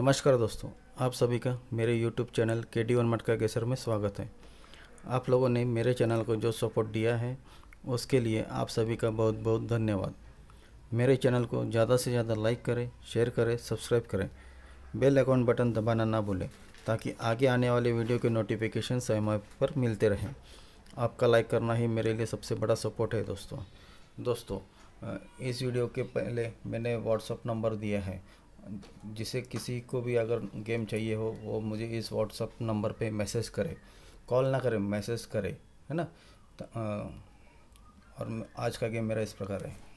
नमस्कार दोस्तों आप सभी का मेरे YouTube चैनल के डी वन मटका केसर में स्वागत है आप लोगों ने मेरे चैनल को जो सपोर्ट दिया है उसके लिए आप सभी का बहुत बहुत धन्यवाद मेरे चैनल को ज़्यादा से ज़्यादा लाइक करें शेयर करें सब्सक्राइब करें बेल अकाउंट बटन दबाना ना भूलें ताकि आगे आने वाले वीडियो के नोटिफिकेशन समय पर मिलते रहें आपका लाइक करना ही मेरे लिए सबसे बड़ा सपोर्ट है दोस्तों दोस्तों इस वीडियो के पहले मैंने व्हाट्सअप नंबर दिया है जिसे किसी को भी अगर गेम चाहिए हो वो मुझे इस व्हाट्सअप नंबर पे मैसेज करे कॉल ना करे मैसेज करे है ना और आज का गेम मेरा इस प्रकार है